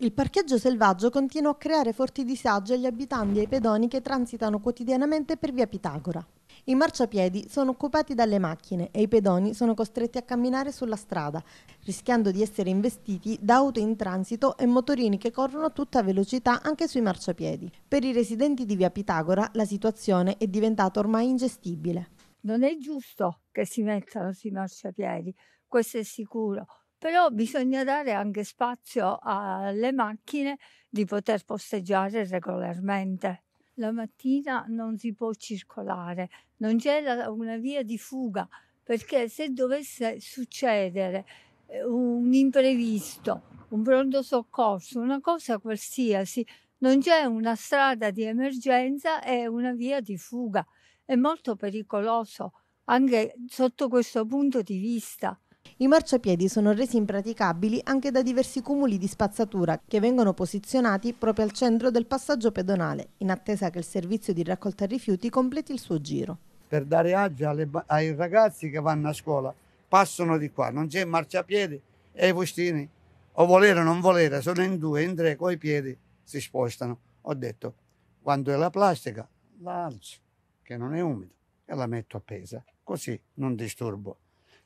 Il parcheggio selvaggio continua a creare forti disagi agli abitanti e ai pedoni che transitano quotidianamente per via Pitagora. I marciapiedi sono occupati dalle macchine e i pedoni sono costretti a camminare sulla strada, rischiando di essere investiti da auto in transito e motorini che corrono a tutta velocità anche sui marciapiedi. Per i residenti di Via Pitagora la situazione è diventata ormai ingestibile. Non è giusto che si mettano sui marciapiedi, questo è sicuro però bisogna dare anche spazio alle macchine di poter posteggiare regolarmente. La mattina non si può circolare, non c'è la, una via di fuga, perché se dovesse succedere eh, un imprevisto, un pronto soccorso, una cosa qualsiasi, non c'è una strada di emergenza e una via di fuga. È molto pericoloso anche sotto questo punto di vista. I marciapiedi sono resi impraticabili anche da diversi cumuli di spazzatura che vengono posizionati proprio al centro del passaggio pedonale, in attesa che il servizio di raccolta rifiuti completi il suo giro. Per dare agio alle, ai ragazzi che vanno a scuola, passano di qua, non c'è marciapiedi e i postini, o volere o non volere, sono in due, in tre, coi piedi si spostano. Ho detto, quando è la plastica, la alzo, che non è umido, e la metto appesa, così non disturbo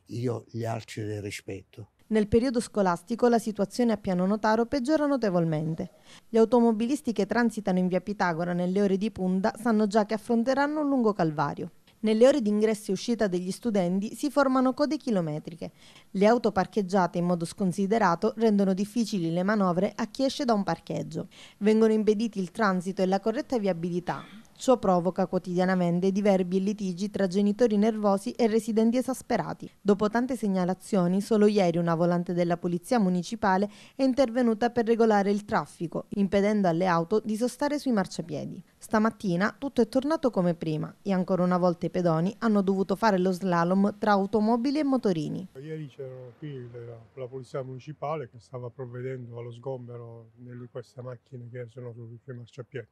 io gli alzo del rispetto. Nel periodo scolastico la situazione a Piano Notaro peggiora notevolmente. Gli automobilisti che transitano in via Pitagora nelle ore di punta sanno già che affronteranno un lungo calvario. Nelle ore di ingresso e uscita degli studenti si formano code chilometriche. Le auto parcheggiate in modo sconsiderato rendono difficili le manovre a chi esce da un parcheggio. Vengono impediti il transito e la corretta viabilità, Ciò provoca quotidianamente diverbi e litigi tra genitori nervosi e residenti esasperati. Dopo tante segnalazioni, solo ieri una volante della Polizia Municipale è intervenuta per regolare il traffico, impedendo alle auto di sostare sui marciapiedi. Stamattina tutto è tornato come prima e ancora una volta i pedoni hanno dovuto fare lo slalom tra automobili e motorini. Ieri c'erano qui la, la Polizia Municipale che stava provvedendo allo sgombero di queste macchine che sono sui marciapiedi.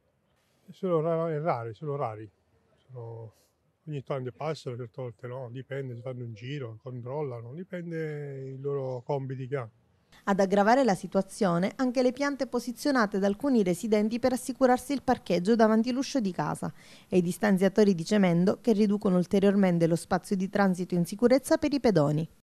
Sono rari, sono rari. Sono... Ogni tanto passano, certe volte no, dipende, si fanno un giro, controllano, dipende i loro compiti che hanno. Ad aggravare la situazione anche le piante posizionate da alcuni residenti per assicurarsi il parcheggio davanti all'uscio di casa e i distanziatori di cemento che riducono ulteriormente lo spazio di transito in sicurezza per i pedoni.